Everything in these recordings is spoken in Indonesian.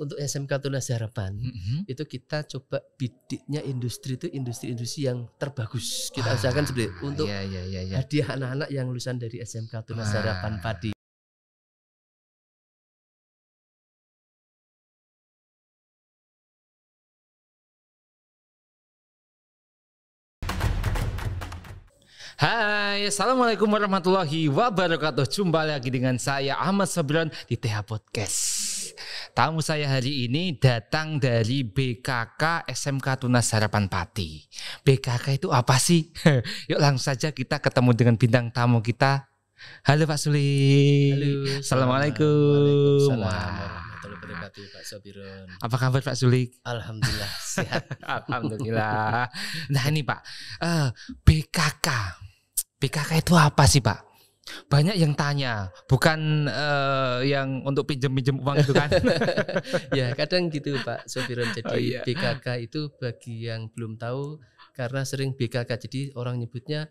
untuk SMK Tunas Harapan mm-hmm. itu kita coba bidiknya industri itu industri-industri yang terbagus kita ah, usahakan seperti untuk ya, ya, hadiah anak-anak yang lulusan dari SMK Tunas ah. Harapan Padi. Hai, Assalamualaikum warahmatullahi wabarakatuh Jumpa lagi dengan saya Ahmad Sabran di TH Podcast Tamu saya hari ini datang dari BKK SMK Tunas Harapan Pati. BKK itu apa sih? Yuk langsung saja kita ketemu dengan bintang tamu kita. Halo Pak Suli. Halo. Assalamualaikum. Waalaikumsalam. Pak Apa kabar Pak Sulik? Alhamdulillah sehat. Alhamdulillah. Nah ini Pak, uh, eh, BKK. BKK itu apa sih Pak? banyak yang tanya bukan uh, yang untuk pinjam pinjam uang itu kan ya kadang gitu pak Sofiron jadi oh, iya. BKK itu bagi yang belum tahu karena sering BKK jadi orang nyebutnya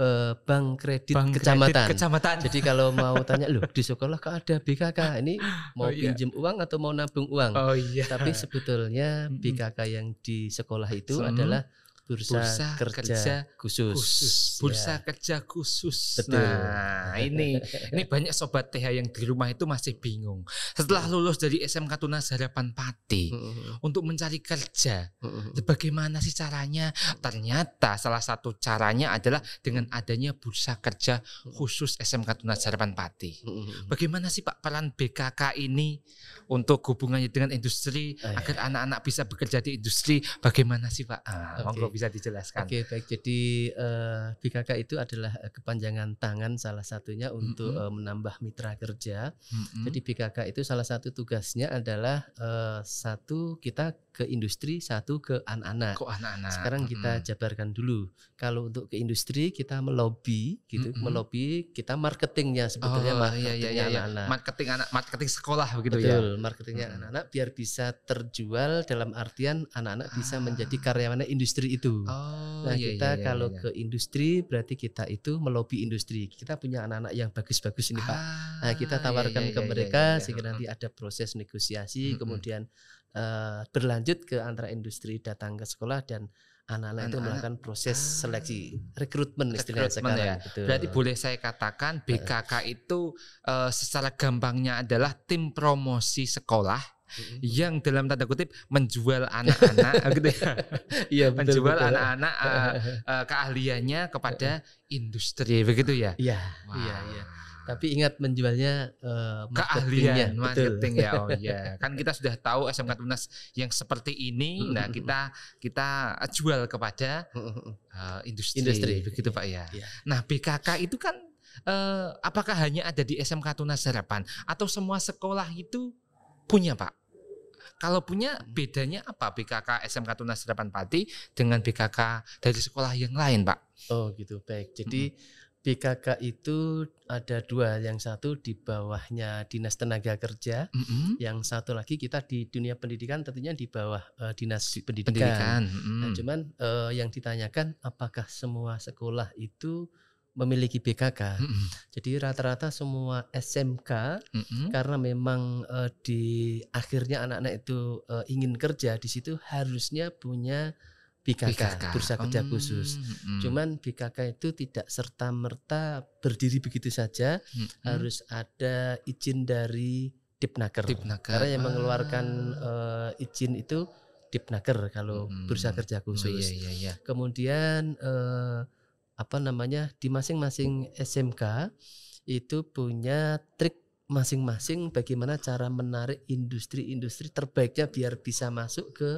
uh, bank kredit bank kecamatan kredit kecamatan jadi kalau mau tanya loh di sekolah kok ada BKK ini oh, mau oh, iya. pinjem uang atau mau nabung uang oh, iya. tapi sebetulnya BKK yang di sekolah itu hmm. adalah bursa, bursa kerja, kerja khusus. khusus. Bursa ya. kerja khusus. Betul. Nah, ini ini banyak sobat TH yang di rumah itu masih bingung. Setelah iya. lulus dari SMK Tunas Harapan Pati hmm. untuk mencari kerja, hmm. bagaimana sih caranya? Ternyata salah satu caranya adalah dengan adanya bursa kerja khusus SMK Tunas Harapan Pati. Hmm. Bagaimana sih Pak peran BKK ini untuk hubungannya dengan industri oh, iya. agar anak-anak bisa bekerja di industri? Bagaimana sih Pak? Ah, okay bisa dijelaskan. Oke, okay, baik. Jadi uh, eh, BKK itu adalah eh, kepanjangan tangan salah satunya untuk mm -hmm. uh, menambah mitra kerja. Mm -hmm. Jadi BKK itu salah satu tugasnya adalah uh, satu kita ke industri, satu ke anak-anak. Kok anak-anak. Sekarang mm -hmm. kita jabarkan dulu. Kalau untuk ke industri kita melobi gitu, mm -hmm. melobi kita marketingnya sebetulnya oh, iya, iya, marketingnya iya, iya, anak-anak. Marketing anak marketing sekolah begitu ya? Betul, ya. marketingnya anak-anak mm -hmm. biar bisa terjual dalam artian anak-anak ah. bisa menjadi karyawannya industri itu. Oh, nah, iya, kita iya, iya, kalau iya, iya. ke industri berarti kita itu melobi industri. Kita punya anak-anak yang bagus-bagus ini, ah, Pak. Nah, kita ah, tawarkan iya, iya, ke mereka iya, iya, iya. sehingga nanti ada proses negosiasi mm -hmm. kemudian uh, berlanjut ke antara industri datang ke sekolah dan anak-anak itu melakukan proses ah. seleksi rekrutmen istilahnya sekarang. Ya. Gitu. Berarti boleh saya katakan eh. BKK uh. itu uh, secara gampangnya adalah tim promosi sekolah yang dalam tanda kutip menjual anak-anak gitu ya. Iya, menjual anak-anak uh, uh, keahliannya kepada industri begitu ya. Iya. Wow. Iya, iya. Tapi ingat menjualnya uh, keahlian marketing ya. Oh iya, kan kita sudah tahu SMK Tunas yang seperti ini. Mm, mm, nah, mm, kita kita jual kepada uh, industri. Industri begitu Pak ya. ya. Nah, BKK itu kan uh, apakah hanya ada di SMK Tunas Harapan atau semua sekolah itu punya, Pak? Kalau punya bedanya apa BKK SMK Tunas Harapan Pati dengan BKK dari sekolah yang lain, Pak? Oh, gitu. Baik. Jadi mm -hmm BKK itu ada dua, yang satu di bawahnya dinas tenaga kerja, mm -hmm. yang satu lagi kita di dunia pendidikan tentunya di bawah uh, dinas pendidikan. pendidikan. Mm -hmm. nah, cuman uh, yang ditanyakan apakah semua sekolah itu memiliki BKK. Mm -hmm. Jadi rata-rata semua SMK mm -hmm. karena memang uh, di akhirnya anak-anak itu uh, ingin kerja di situ harusnya punya BKK, BKK. Bursa Kerja hmm, Khusus. Hmm. Cuman BKK itu tidak serta merta berdiri begitu saja, hmm, harus ada izin dari Dipnaker. Dipnaker. Karena yang ah. mengeluarkan uh, izin itu Dipnaker kalau hmm. Bursa Kerja oh, Khusus. Oh, iya, iya, iya. Kemudian uh, apa namanya di masing-masing SMK itu punya trik masing-masing bagaimana cara menarik industri-industri terbaiknya biar bisa masuk ke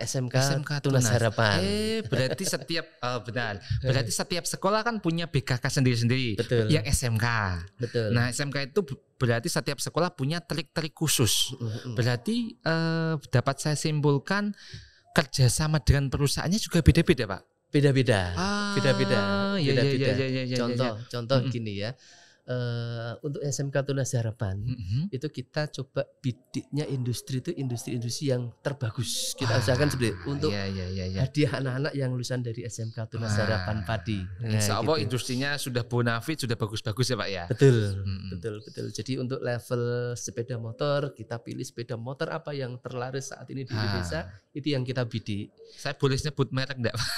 SMK, SMK Tunas, Harapan. Eh, berarti setiap uh, benar. Berarti setiap sekolah kan punya BKK sendiri-sendiri. Betul. Yang SMK. Betul. Nah, SMK itu berarti setiap sekolah punya trik-trik khusus. Berarti uh, dapat saya simpulkan kerjasama dengan perusahaannya juga beda-beda, Pak. Beda-beda. Ah, beda-beda. Ya, ya, beda-beda. Ya, ya, ya, ya, ya, contoh, ya, ya. contoh gini ya. Eh, untuk SMK Tunas Harapan mm-hmm. itu kita coba bidiknya industri itu industri-industri yang terbagus kita Wah, usahakan seperti untuk iya, iya, iya, iya. hadiah anak-anak yang lulusan dari SMK Tunas Harapan Padi. Nah, Insya Allah gitu. industrinya sudah bonafit sudah bagus-bagus ya Pak ya. Betul mm-hmm. betul betul. Jadi untuk level sepeda motor kita pilih sepeda motor apa yang terlaris saat ini di ah. Indonesia itu yang kita bidik. Saya boleh nyebut merek enggak Pak?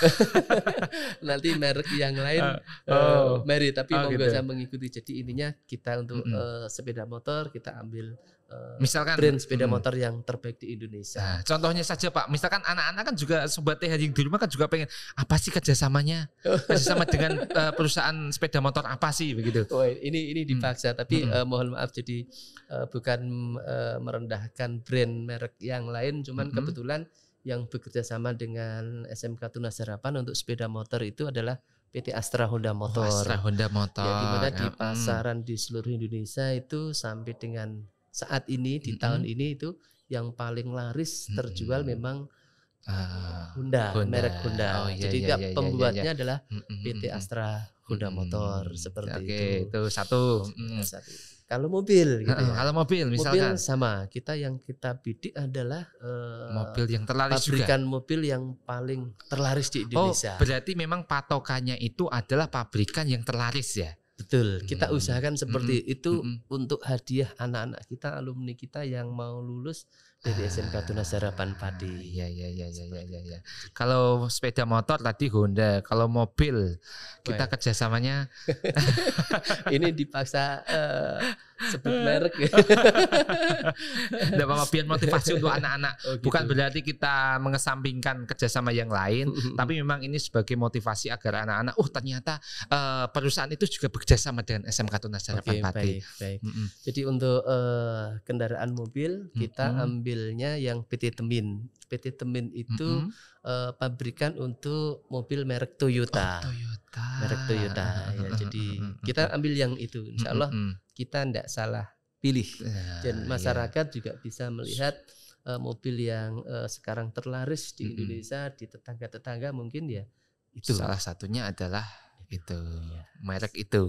Nanti merek yang lain ah. eh, oh. uh, Mary tapi oh, mau gitu. Ya. saya mengikuti jadi intinya kita untuk mm -hmm. uh, sepeda motor kita ambil uh, misalkan brand sepeda mm. motor yang terbaik di Indonesia. Nah, contohnya saja Pak, misalkan anak-anak kan juga sobat teh di rumah kan juga pengen apa sih kerjasamanya kerjasama dengan uh, perusahaan sepeda motor apa sih begitu? Oh, ini ini dipaksa mm. tapi uh, mohon maaf jadi uh, bukan uh, merendahkan brand merek yang lain, cuman mm -hmm. kebetulan yang bekerja sama dengan SMK Tunas Harapan untuk sepeda motor itu adalah PT Astra Honda oh, Motor. Astra Honda Motor. Ya, di mana di pasaran hmm. di seluruh Indonesia itu sampai dengan saat ini di hmm. tahun ini itu yang paling laris terjual memang uh, Honda, Honda, merek Honda. Oh, iya, Jadi iya, iya, iya, pembuatnya iya, iya. adalah PT Astra Honda Motor seperti okay, itu. Oke, itu satu. Hmm. Satu. Kalau mobil, gitu ya. kalau mobil, misalkan mobil sama. Kita yang kita bidik adalah uh, mobil yang terlaris pabrikan juga. mobil yang paling terlaris di oh, Indonesia. Oh, berarti memang patokannya itu adalah pabrikan yang terlaris ya? Betul. Hmm. Kita hmm. usahakan seperti hmm, hmm. itu hmm. untuk hadiah anak-anak kita, alumni kita yang mau lulus dari ah. SMK Tunas Harapan Padi. Ya ya ya ya ya ya. ya. Kalau sepeda motor tadi Honda, kalau mobil kita Baik. kerjasamanya ini dipaksa uh, sebut merek. Tidak apa-apa biar motivasi untuk anak-anak. Oh, gitu. Bukan berarti kita mengesampingkan kerjasama yang lain, tapi memang ini sebagai motivasi agar anak-anak, oh ternyata uh, perusahaan itu juga bekerjasama dengan SMK Tunas Harapan okay, Padi. Baik, baik. Mm Jadi untuk uh, kendaraan mobil kita mm -mm. ambil mobilnya yang PT Temin. PT Temin itu mm -hmm. uh, pabrikan untuk mobil merek Toyota. Oh, Toyota. Merek Toyota. Ya, jadi kita ambil yang itu. Insya Allah mm -hmm. kita tidak salah pilih. Nah, Dan iya. masyarakat ya. juga bisa melihat uh, mobil yang uh, sekarang terlaris di mm -hmm. Indonesia, di tetangga-tetangga mungkin ya. Itu. Salah satunya adalah itu iya. merek itu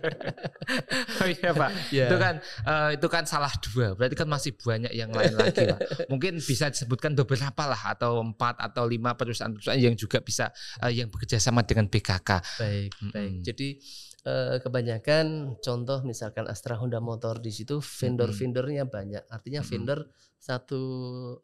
oh iya pak yeah. itu kan uh, itu kan salah dua berarti kan masih banyak yang lain lagi pak mungkin bisa disebutkan beberapa lah atau empat atau lima perusahaan-perusahaan yang juga bisa uh, yang bekerja sama dengan BKK baik baik hmm. jadi Eh, kebanyakan contoh misalkan Astra Honda Motor di situ vendor-vendornya banyak. Artinya vendor satu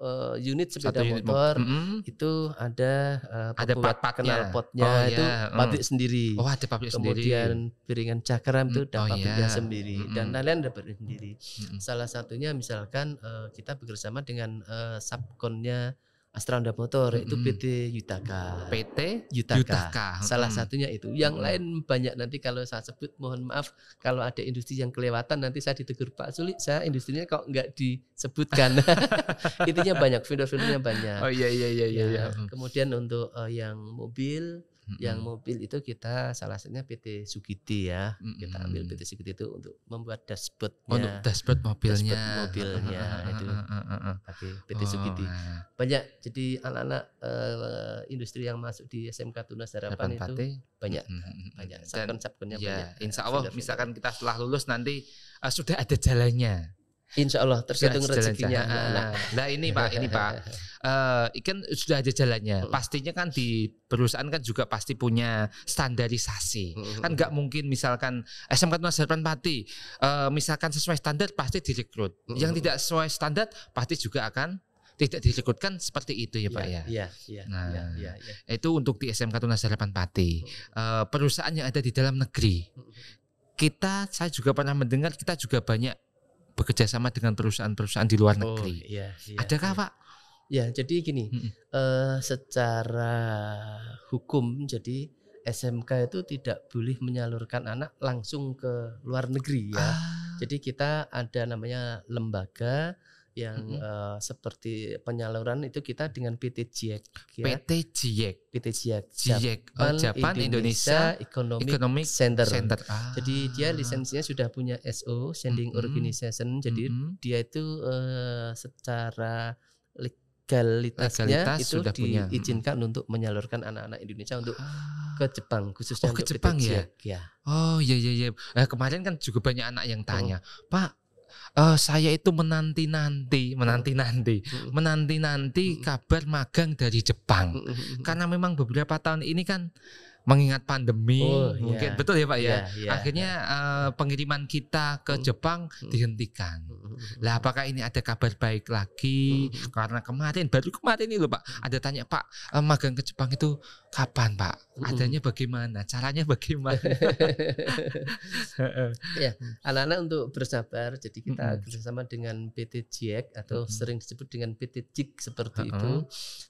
uh, unit sepeda satu unit motor mo itu ada uh, ada pot kenal potnya oh, itu yeah. Mm. pabrik sendiri. Oh, ada pabrik Kemudian, sendiri. piringan cakram itu ada mm, oh, pabriknya yeah. sendiri dan lain-lain ada pabrik sendiri. Salah satunya misalkan uh, kita bekerjasama dengan uh, subkonnya Astra Honda Motor mm-hmm. itu PT Yutaka. PT Yutaka. Yutaka. Salah mm satunya itu. Yang mm lain banyak nanti kalau saya sebut mohon maaf kalau ada industri yang kelewatan nanti saya ditegur Pak Sulit. Saya industrinya kok nggak disebutkan. Itunya banyak vendor-vendornya banyak. Oh iya iya iya iya. iya. Ya. Iya. Kemudian untuk uh, yang mobil yang mobil itu kita salah satunya PT Sugiti ya. Mm-hmm. Kita ambil PT Sugiti itu untuk membuat dashboardnya. Oh, untuk dashboard mobilnya. Dashboard mobilnya itu. Pakai PT oh, Sugiti. Ya. Banyak jadi anak-anak uh, industri yang masuk di SMK Tunas Harapan itu Pate. banyak mm-hmm. banyak. sabun-sabunnya ya, banyak. Insya Allah misalkan kita setelah lulus nanti uh, sudah ada jalannya Insya Allah tergantung rezekinya. Nah, nah, nah, ini Pak, ini Pak, uh, kan sudah ada jalannya. Pastinya kan di perusahaan kan juga pasti punya standarisasi. Kan nggak mungkin misalkan SMK Tunas Harapan Pati, uh, eh, misalkan sesuai standar pasti direkrut. Yang tidak sesuai standar pasti juga akan tidak direkrutkan seperti itu ya Pak iya, ya. Iya, iya. Nah, ya, ya, ya. itu untuk di SMK Tunas Harapan Pati. Uh, eh, perusahaan yang ada di dalam negeri. Kita saya juga pernah mendengar kita juga banyak bekerja sama dengan perusahaan-perusahaan di luar oh, negeri. Iya, iya, iya. Adakah iya. Pak? Ya, jadi gini, -hmm. uh, secara hukum jadi SMK itu tidak boleh menyalurkan anak langsung ke luar negeri ya. Ah. Jadi kita ada namanya lembaga yang mm -hmm. uh, seperti penyaluran itu kita dengan PT JIEK Ya. PT JIEK PT JIEK JIEK oh, Japan, oh, Japan Indonesia, Indonesia Economic, Economic Center. Center. Ah. Jadi dia lisensinya sudah punya SO, Sending mm -hmm. Organization. Jadi mm -hmm. dia itu uh, secara legalitasnya Legalitas itu sudah diizinkan punya. untuk menyalurkan anak-anak Indonesia untuk ah. ke Jepang khususnya oh, ke Jepang PT ya? E ya. Oh iya iya iya. eh, kemarin kan juga banyak anak yang tanya, oh. "Pak, uh, saya itu menanti-nanti, oh. menanti-nanti, menanti-nanti kabar magang dari Jepang. Karena memang beberapa tahun ini kan mengingat pandemi oh, mungkin iya. betul ya Pak ya. Yeah, yeah, Akhirnya uh, pengiriman kita ke Jepang mm. dihentikan. Mm. Lah apakah ini ada kabar baik lagi? Mm. Karena kemarin baru kemarin ini loh Pak, ada tanya Pak eh, magang ke Jepang itu kapan Pak? Adanya bagaimana? Caranya bagaimana? ya, anak-anak untuk bersabar. Jadi kita kerjasama dengan PT JIEK atau sering disebut dengan PT JIK seperti itu.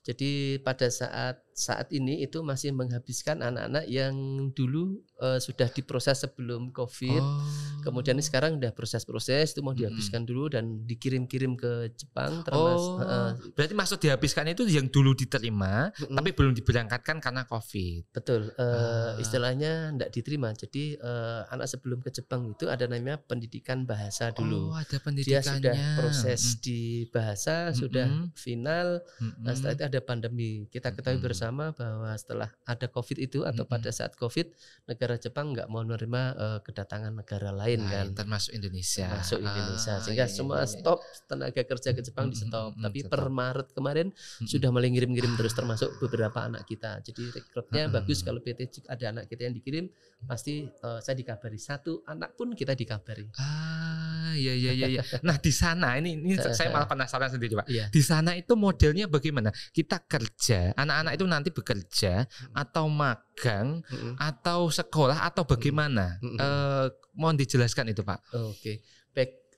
Jadi pada saat saat ini itu masih menghabiskan anak-anak yang dulu uh, sudah diproses sebelum COVID. Oh. Kemudian sekarang sudah proses-proses itu mau hmm. dihabiskan hmm. dulu dan dikirim-kirim ke Jepang termasuk oh. uh, Berarti maksud dihabiskan itu yang dulu diterima hmm. tapi belum diberangkatkan karena COVID. Betul. Uh, uh. istilahnya tidak diterima. Jadi uh, anak sebelum ke Jepang itu ada namanya pendidikan bahasa dulu. Oh, ada pendidikannya. Dia sudah proses hmm. di bahasa, -hmm. sudah final. -hmm. Nah, setelah itu ada pandemi. Kita ketahui -hmm. bersama bersama bahwa setelah ada COVID itu atau hmm. pada saat COVID negara Jepang nggak mau menerima uh, eh, kedatangan negara lain nah, kan termasuk Indonesia termasuk ah, Indonesia ah, sehingga iya, semua iya, iya. stop tenaga kerja ke Jepang hmm, di stop hmm, tapi per Maret kemarin hmm. sudah mulai ngirim-ngirim terus termasuk beberapa anak kita jadi rekrutnya hmm. bagus kalau PT ada anak kita yang dikirim pasti uh, saya dikabari satu anak pun kita dikabari ah Ah, iya iya iya. Nah, di sana ini ini saya malah penasaran sendiri, Pak. Iya. Di sana itu modelnya bagaimana? Kita kerja, anak-anak itu nanti bekerja hmm. atau magang hmm. atau sekolah atau bagaimana? Hmm. hmm. Eh, mohon dijelaskan itu, Pak. Oke. Okay.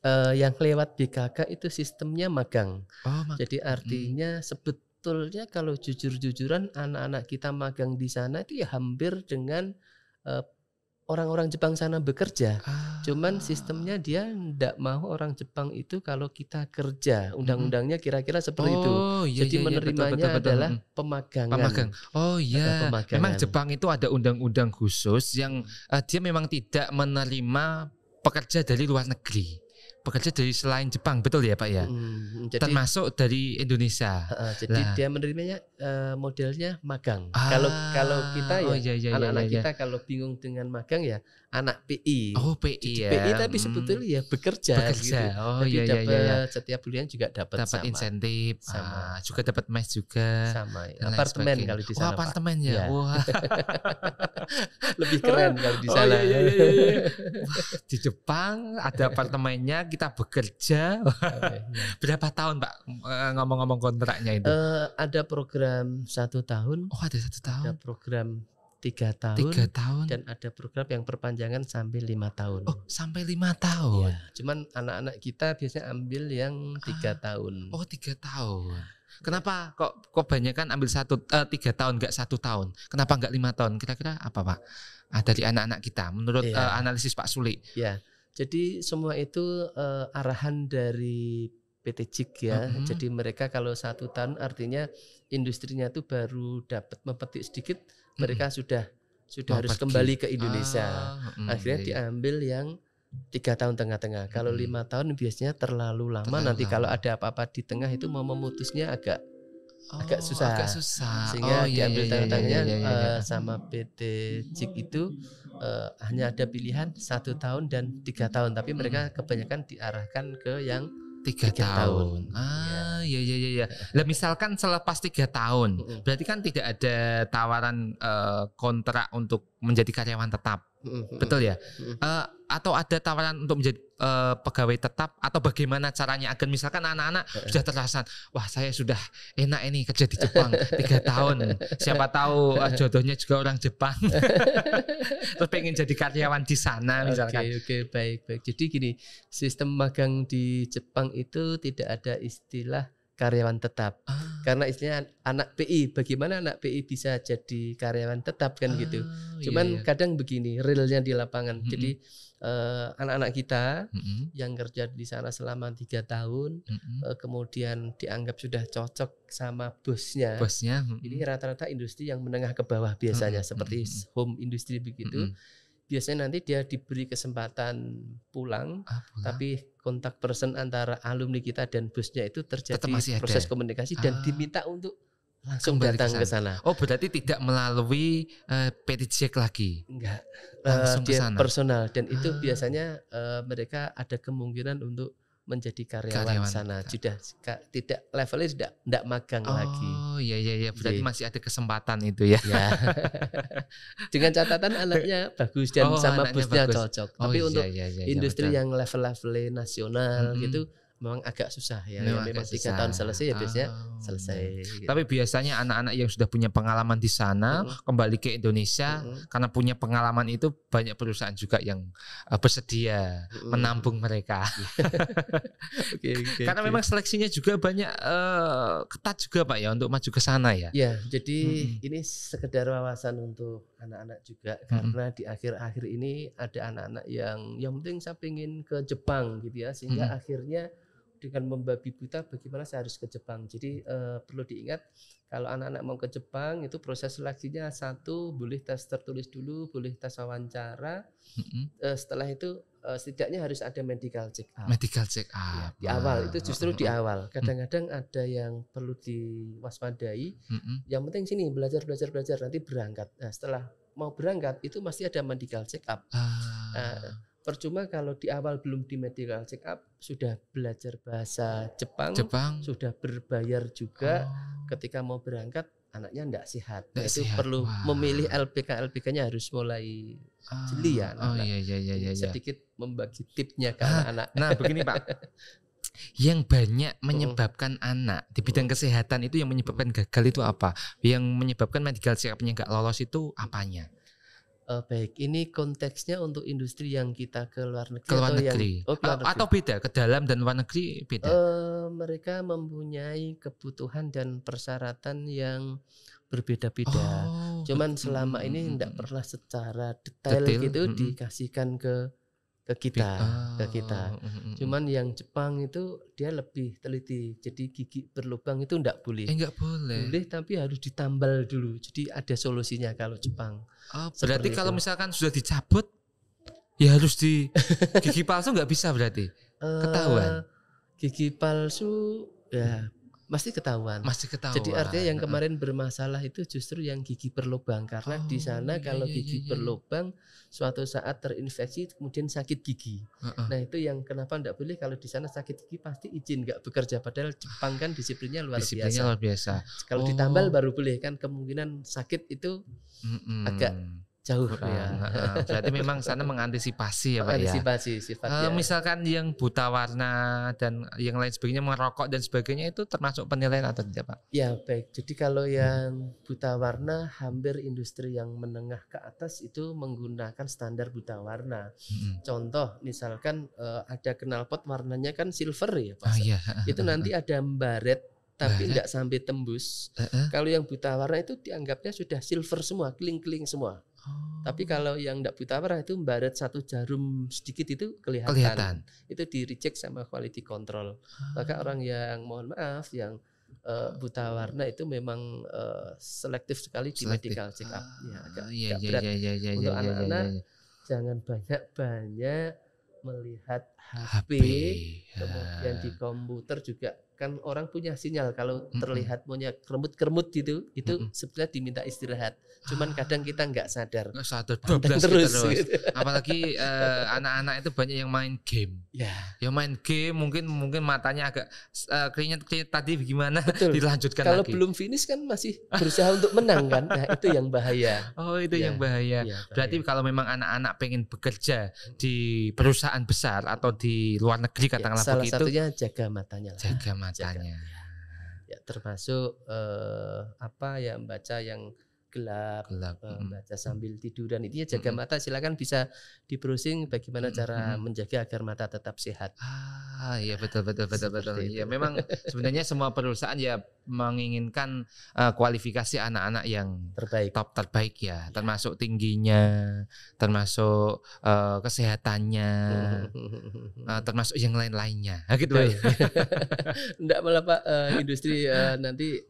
uh, eh, yang lewat BKK itu sistemnya magang. Oh, mag Jadi artinya hmm. sebetulnya kalau jujur-jujuran anak-anak kita magang di sana itu ya hampir dengan uh, orang-orang Jepang sana bekerja. Ah. Cuman sistemnya dia tidak mau orang Jepang itu kalau kita kerja, undang-undangnya kira-kira seperti oh, itu. Iya, iya, Jadi iya, menerimanya betul, betul, betul. adalah pemagangan. Pemagang. Oh iya. Pemagangan. Memang Jepang itu ada undang-undang khusus yang uh, dia memang tidak menerima pekerja dari luar negeri bekerja dari selain Jepang, betul ya Pak ya? Hmm, jadi, Termasuk dari Indonesia. Uh, jadi lah. dia menerimanya uh, modelnya magang. Ah, kalau kalau kita ya anak-anak oh, iya, iya, iya anak iya, iya. kita kalau bingung dengan magang ya anak PI. Oh PI ya. PI tapi hmm. sebetulnya ya bekerja. Gitu. Bekerja. Gitu. Oh tapi iya iya, iya iya. Setiap bulan juga dapat dapat insentif. Ah, sama. Ah, juga dapat mes juga. Sama. Ya. Apartemen kalau di sana. Oh apartemen ya. Iya. Wah. Lebih keren kalau di oh, sana. Oh, iya, iya, iya. iya. di Jepang ada apartemennya kita bekerja. Berapa tahun Pak eh, ngomong-ngomong kontraknya itu? Uh, ada program satu tahun. Oh ada satu tahun. Ada program tiga tahun, tiga tahun dan ada program yang perpanjangan sampai lima tahun. Oh, sampai lima tahun. Ya, cuman anak-anak kita biasanya ambil yang tiga ah, tahun. Oh, tiga tahun. Kenapa kok kok banyak kan ambil satu uh, tiga tahun nggak satu tahun? Kenapa nggak lima tahun? Kira-kira apa pak? Ah, dari anak-anak kita, menurut ya. uh, analisis Pak sulik Ya, jadi semua itu uh, arahan dari PT JIK ya. Uh-huh. Jadi mereka kalau satu tahun artinya industrinya itu baru dapat memetik sedikit mereka hmm. sudah sudah oh, harus kembali ke Indonesia. Ah, hmm, Akhirnya iya, iya. diambil yang tiga tahun tengah-tengah. Kalau hmm. lima tahun biasanya terlalu lama. Terlalu Nanti lama. kalau ada apa-apa di tengah itu mau memutusnya agak oh, agak susah. Agak susah. Sehingga oh, iya, diambil iya, tengah-tengahnya iya, iya, iya, iya. Uh, sama PT Cik itu uh, hanya ada pilihan satu tahun dan tiga tahun. Tapi mereka kebanyakan diarahkan ke yang tiga, tahun. tahun. Ah, ya ya ya ya. Lah misalkan selepas tiga tahun, mm berarti kan tidak ada tawaran uh, kontrak untuk menjadi karyawan tetap, mm betul ya? mm Uh, atau ada tawaran untuk menjadi uh, pegawai tetap atau bagaimana caranya agar misalkan anak-anak sudah terasa wah saya sudah enak ini kerja di Jepang tiga tahun siapa tahu uh, jodohnya juga orang Jepang terus pengen jadi karyawan di sana misalkan oke okay, okay, baik baik jadi gini sistem magang di Jepang itu tidak ada istilah karyawan tetap ah karena istilahnya anak PI bagaimana anak PI bisa jadi karyawan tetap kan ah, gitu iya, cuman iya, iya. kadang begini realnya di lapangan mm -hmm. jadi eh, anak-anak kita mm -hmm. yang kerja di sana selama tiga tahun mm -hmm. kemudian dianggap sudah cocok sama bosnya bosnya mm -hmm. ini rata-rata industri yang menengah ke bawah biasanya mm -hmm. seperti home industry begitu mm -hmm biasanya nanti dia diberi kesempatan pulang, ah, pulang. tapi kontak person antara alumni kita dan bosnya itu terjadi Tetap masih proses komunikasi ah. dan diminta untuk langsung Kembali datang ke sana. Oh, berarti tidak melalui uh, eh, PT lagi. Enggak. Langsung uh, dia personal dan ah. itu biasanya uh, mereka ada kemungkinan untuk menjadi karyawan, karyawan sana ya. sudah tidak levelnya sudah tidak magang oh, lagi oh iya iya iya berarti Jadi, iya. masih ada kesempatan itu ya, ya. dengan catatan anaknya bagus dan oh, sama busnya cocok oh, tapi iya, untuk iya, iya, iya industri iya, yang level-levelnya nasional hmm. gitu memang agak susah ya. Memang, memang tiga susah. tahun selesai ya biasanya oh. Ah. selesai. Gitu. Tapi biasanya anak-anak yang sudah punya pengalaman di sana hmm kembali ke Indonesia hmm karena punya pengalaman itu banyak perusahaan juga yang uh, bersedia hmm menampung mereka. okay, okay, karena okay. memang seleksinya juga banyak uh, ketat juga pak ya untuk maju ke sana ya. Ya jadi hmm ini sekedar wawasan untuk anak-anak juga mm-hmm. karena di akhir-akhir ini ada anak-anak yang yang penting saya pengen ke Jepang gitu ya sehingga hmm akhirnya dengan membabi buta bagaimana saya harus ke Jepang. Jadi uh, perlu diingat kalau anak-anak mau ke Jepang itu proses seleksinya satu boleh tes tertulis dulu, boleh tes wawancara. Mm-hmm. Uh, setelah itu uh, setidaknya harus ada medical check up. Ah, medical check up. Ya, di awal itu ah, justru ah, di awal. Mm. Kadang-kadang ada yang perlu diwaspadai. Mm-hmm. Yang penting sini belajar belajar belajar nanti berangkat. Nah, setelah mau berangkat itu masih ada medical check up. Ah. Uh, Percuma kalau di awal belum di medical check up sudah belajar bahasa Jepang, Jepang. sudah berbayar juga oh. ketika mau berangkat anaknya tidak sehat. Nggak itu sehat. perlu Wah. memilih LPK LPK-nya harus mulai ah. jeli ya. Anak Oh iya, iya iya iya iya. Sedikit membagi ah. tipnya ke anak-anak. Nah, begini Pak. yang banyak menyebabkan oh. anak di bidang kesehatan itu yang menyebabkan gagal itu apa? Yang menyebabkan medical check up-nya nggak lolos itu apanya? Uh, baik, ini konteksnya untuk industri yang kita ke luar negeri. Ke luar atau negeri. Yang, oh, luar negeri. Atau beda, ke dalam dan luar negeri beda. Uh, mereka mempunyai kebutuhan dan persyaratan yang berbeda-beda. Oh, Cuman betul. selama ini tidak hmm, hmm, hmm, pernah secara detail, detail. gitu -hmm. dikasihkan ke ke kita, ah. ke kita. Mm, mm, mm. Cuman yang Jepang itu dia lebih teliti. Jadi gigi berlubang itu enggak boleh. Eh, enggak boleh. Boleh tapi harus ditambal dulu. Jadi ada solusinya kalau Jepang. Oh, berarti kalau misalkan sudah dicabut ya harus di gigi palsu enggak bisa berarti. Eh, Ketahuan. Uh, gigi palsu ya pasti ketahuan. Masih ketahuan. Jadi artinya yang kemarin bermasalah itu justru yang gigi berlubang karena oh, di sana iya, kalau iya, gigi iya, iya. berlubang suatu saat terinfeksi kemudian sakit gigi. Uh -uh. Nah itu yang kenapa tidak boleh kalau di sana sakit gigi pasti izin nggak bekerja padahal Jepang kan disiplinnya luar disiplinnya biasa. Luar biasa. Kalau oh. ditambal baru boleh kan kemungkinan sakit itu mm -mm. agak jauh ya. Uh, berarti memang sana mengantisipasi ya Pak Antisipasi, ya. sifatnya. Uh, misalkan yang buta warna dan yang lain sebagainya merokok dan sebagainya itu termasuk penilaian atau tidak Pak? Ya baik. Jadi kalau yang buta warna hampir industri yang menengah ke atas itu menggunakan standar buta warna. Hmm. Contoh misalkan uh, ada knalpot warnanya kan silver ya Pak. Oh, iya. Itu nanti ada baret tapi tidak sampai tembus. Kalau yang buta warna itu dianggapnya sudah silver semua, keling-keling semua. Oh. Tapi kalau yang tidak buta merah itu barat satu jarum sedikit itu kelihatan. kelihatan. Itu di reject sama quality control. Ah. Maka orang yang mohon maaf yang uh, buta warna itu memang uh, selektif sekali di di medical check up. berat untuk anak-anak. jangan banyak-banyak melihat HP, HP. kemudian di ah. komputer juga kan orang punya sinyal kalau mm-hmm. terlihat punya kermut-kermut gitu itu mm-hmm. sebenarnya diminta istirahat cuman ah. kadang kita nggak sadar nggak sadar gitu terus, terus. Gitu. apalagi anak eh, anak-anak itu banyak yang main game ya yang main game mungkin mungkin matanya agak uh, eh, keringat keringet tadi gimana Betul. dilanjutkan kalau lagi. belum finish kan masih berusaha untuk menang kan nah itu yang bahaya oh itu yeah. yang ya. iya, bahaya berarti kalau memang anak-anak pengen bekerja di perusahaan besar atau di luar negeri ya, katakanlah yeah, salah begitu salah satunya jaga matanya lah. jaga matanya matanya. Ya, termasuk uh, apa ya baca yang gelap, gelap. Uh, baca sambil tiduran itu ya jaga mata silakan bisa di browsing bagaimana cara menjaga agar mata tetap sehat. Ah, iya betul betul betul betul. Iya memang sebenarnya semua perusahaan ya menginginkan uh, kualifikasi anak-anak yang terbaik top terbaik ya, ya. termasuk tingginya termasuk uh, kesehatannya uh, termasuk yang lain-lainnya gitu ya malah Pak uh, industri uh, nanti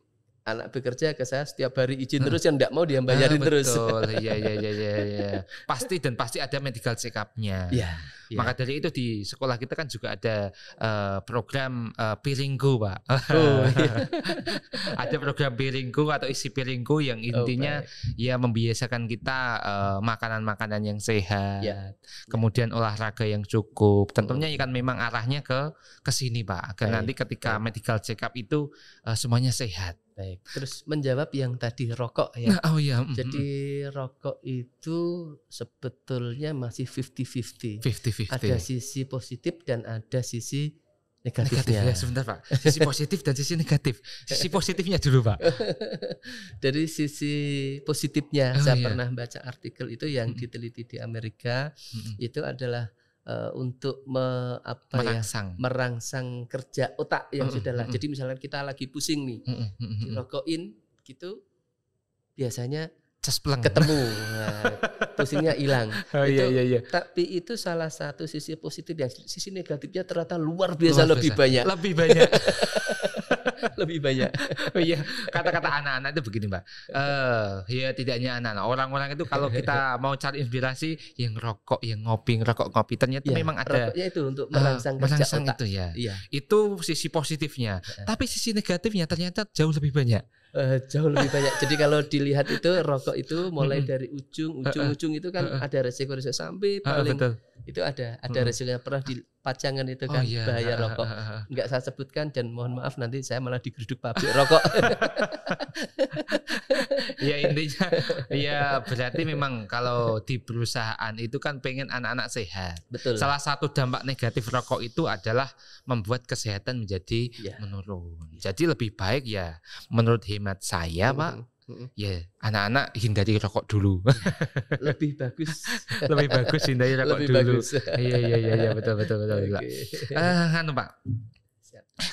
anak bekerja ke saya setiap hari izin hmm. terus yang tidak mau dia ah, bayarin ah, terus. Betul, iya iya iya iya. Ya. Pasti dan pasti ada medical check up-nya. Ya, ya. Maka dari itu di sekolah kita kan juga ada uh, program uh, piringku, Pak. Oh, ya. ada program piringku atau isi piringku yang oh, intinya oh, ya membiasakan kita makanan eh, makanan-makanan yang sehat, ya. kemudian olahraga yang cukup. Oh. Tentunya ikan kan memang arahnya ke ke sini, Pak. Agar baik, nanti ketika baik. medical check up itu uh, semuanya sehat. Baik. Terus menjawab yang tadi rokok ya. Nah, oh iya. Mm, Jadi mm. rokok itu sebetulnya masih 50-50. 50-50. Ada sisi positif dan ada sisi negatifnya. Negatif ya, sebentar Pak. Sisi positif dan sisi negatif. Sisi positifnya dulu Pak. Dari sisi positifnya oh, saya iya. pernah baca artikel itu yang diteliti di Amerika mm -hmm. itu adalah uh, untuk me, apa ya, merangsang. ya merangsang kerja otak yang mm -hmm. sudah lah. Jadi misalnya kita lagi pusing nih, mm -hmm. dirokokin gitu biasanya Cespleng. ketemu nah, pusingnya hilang oh, iya, iya, iya. tapi itu salah satu sisi positif yang sisi negatifnya ternyata luar biasa, luar biasa. lebih banyak lebih banyak lebih banyak. Oh iya, kata-kata anak-anak itu begini, Mbak. Eh, uh, ya tidaknya anak-anak, orang-orang itu kalau kita mau cari inspirasi yang rokok, yang ngopi, rokok ngopi ternyata ya, memang ada Ya itu untuk eh, merangsang uh, merangsang otak. itu ya. Iya. Itu sisi positifnya. Uh. Tapi sisi negatifnya ternyata jauh lebih banyak. Uh, jauh lebih banyak. Jadi kalau dilihat itu rokok itu mulai -hmm. dari ujung, ujung-ujung uh -uh. itu kan uh -uh. ada resiko resiko sampai paling uh -uh, betul. itu ada ada hmm. resikonya pernah di pajangan itu oh kan oh, iya. bahaya rokok. Enggak saya sebutkan dan mohon maaf nanti saya malah digeruduk pabrik rokok. ya intinya ya berarti memang kalau di perusahaan itu kan pengen anak-anak sehat. Betul. Salah satu dampak negatif rokok itu adalah membuat kesehatan menjadi ya. menurun. Jadi lebih baik ya menurut hemat saya, hmm. Pak hmm. ya anak-anak hindari rokok dulu lebih bagus lebih bagus hindari rokok lebih dulu iya iya iya ya, betul betul betul okay. uh, eh, anu pak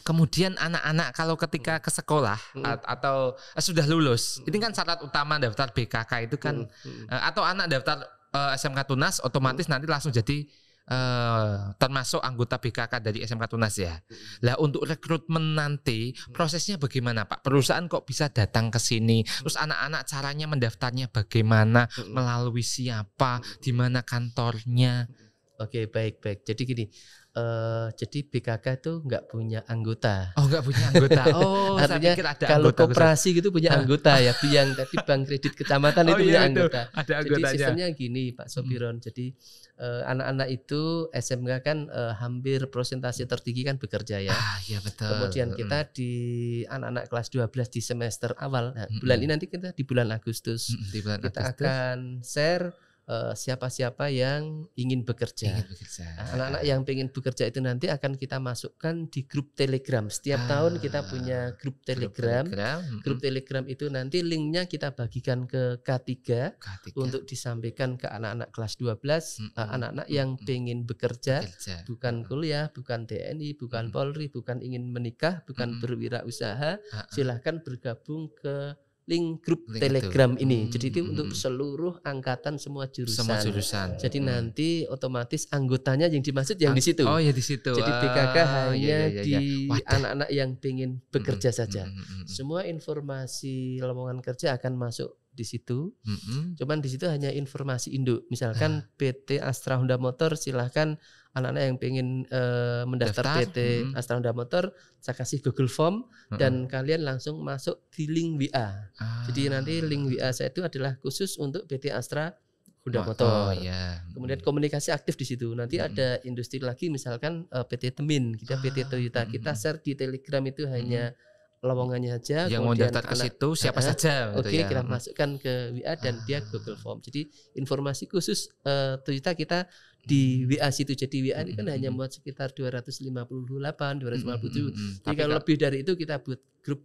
Kemudian anak-anak kalau ketika mm. ke sekolah hmm. atau eh, sudah lulus, hmm. ini kan syarat utama daftar BKK itu kan, hmm. atau anak daftar SMK Tunas otomatis mm. nanti langsung jadi Eh, termasuk anggota BKK dari SMK Tunas ya. Lah untuk rekrutmen nanti prosesnya bagaimana Pak? Perusahaan kok bisa datang ke sini? Terus anak-anak caranya mendaftarnya bagaimana? Melalui siapa? Di mana kantornya? Oke, baik baik. Jadi gini, uh, jadi BKK itu nggak punya anggota. Oh nggak punya anggota. Oh artinya ada kalau anggota koperasi gitu punya anggota ya. Yang tadi bank kredit kecamatan oh, itu iya, punya anggota. Itu. Ada anggotanya. Jadi sistemnya gini Pak Sobiron. Hmm. Jadi eh, anak-anak uh, itu SMK kan uh, hampir prosentase tertinggi kan bekerja ya. Ah iya betul. Kemudian hmm. kita di anak-anak kelas 12 di semester awal. Nah, hmm. Bulan ini nanti kita di bulan Agustus. Hmm, di bulan kita Agustus. akan share Eh, siapa-siapa uh, yang ingin bekerja. anak Anak-anak yang ingin bekerja itu nanti akan kita masukkan di grup Telegram. Setiap ah, tahun kita punya grup Telegram. Grup Telegram. Grup Telegram itu nanti linknya kita bagikan ke K3, K3. untuk disampaikan ke anak-anak kelas 12, mm-hmm. Eh, anak-anak yang ingin bekerja, bekerja, bukan kuliah, bukan TNI, bukan mm-hmm. Polri, bukan ingin menikah, bukan berwirausaha. Silahkan bergabung ke link grup link Telegram itu. ini. Hmm, Jadi itu untuk hmm. seluruh angkatan semua jurusan. Semua jurusan. Jadi hmm. nanti otomatis anggotanya yang dimaksud yang di situ. Oh ya di situ. Jadi PKK ah, ya, ya, hanya iya, iya, iya. di anak-anak yang ingin bekerja hmm, hmm saja. Hmm, hmm, Semua informasi lowongan kerja akan masuk di situ. mm hmm. Cuman di situ hanya informasi induk. Misalkan ah. PT Astra Honda Motor silahkan anak-anak yang pengen uh, eh, mendaftar Daftar. PT hmm. Honda Motor, saya kasih Google Form hmm. dan kalian langsung masuk di link WA. Ah. Jadi nanti link WA saya itu adalah khusus untuk PT Astra Honda motor. motor. Yeah. Kemudian komunikasi aktif di situ. Nanti hmm. ada industri lagi misalkan uh, eh, PT Temin, kita ah, PT Toyota, kita share di Telegram itu hmm. hanya lowongannya aja. Yang mau daftar ke situ siapa uh, saja. Gitu Oke, okay, ya. kita masukkan ke WA dan uh, dia ah. Google Form. Jadi informasi khusus uh, Toyota kita di WA situ. Jadi WA ini kan mm -hmm. hanya buat sekitar 258, 257. Mm -hmm. Jadi kalau lebih dari itu kita buat grup